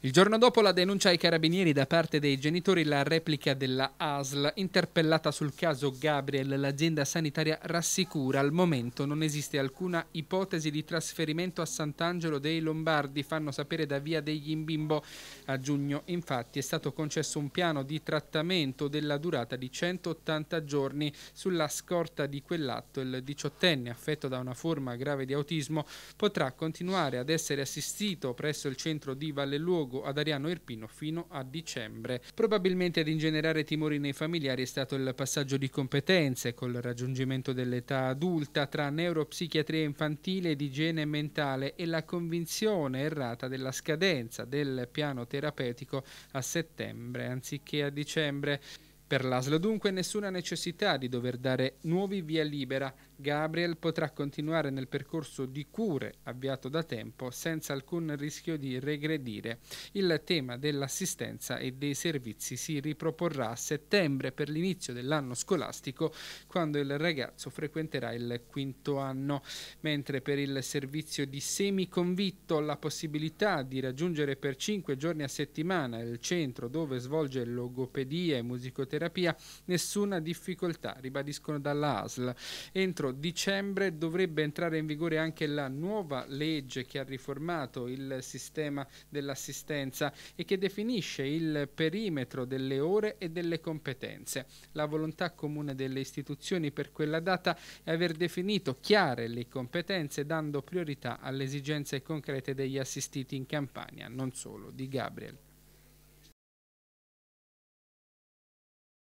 Il giorno dopo la denuncia ai carabinieri da parte dei genitori, la replica della ASL interpellata sul caso Gabriel, l'azienda sanitaria rassicura al momento non esiste alcuna ipotesi di trasferimento a Sant'Angelo dei Lombardi, fanno sapere da via degli in bimbo. A giugno infatti è stato concesso un piano di trattamento della durata di 180 giorni. Sulla scorta di quell'atto il diciottenne affetto da una forma grave di autismo potrà continuare ad essere assistito presso il centro di Valleluogo luogo ad Ariano Irpino fino a dicembre. Probabilmente ad ingenerare timori nei familiari è stato il passaggio di competenze col raggiungimento dell'età adulta tra neuropsichiatria infantile ed igiene mentale e la convinzione errata della scadenza del piano terapeutico a settembre anziché a dicembre. Per l'Aslo dunque nessuna necessità di dover dare nuovi via libera, Gabriel potrà continuare nel percorso di cure avviato da tempo senza alcun rischio di regredire. Il tema dell'assistenza e dei servizi si riproporrà a settembre per l'inizio dell'anno scolastico quando il ragazzo frequenterà il quinto anno, mentre per il servizio di semiconvitto la possibilità di raggiungere per 5 giorni a settimana il centro dove svolge logopedia e musicoterapia terapia, nessuna difficoltà, ribadiscono dalla ASL. Entro dicembre dovrebbe entrare in vigore anche la nuova legge che ha riformato il sistema dell'assistenza e che definisce il perimetro delle ore e delle competenze. La volontà comune delle istituzioni per quella data è aver definito chiare le competenze dando priorità alle esigenze concrete degli assistiti in campagna, non solo di Gabriel.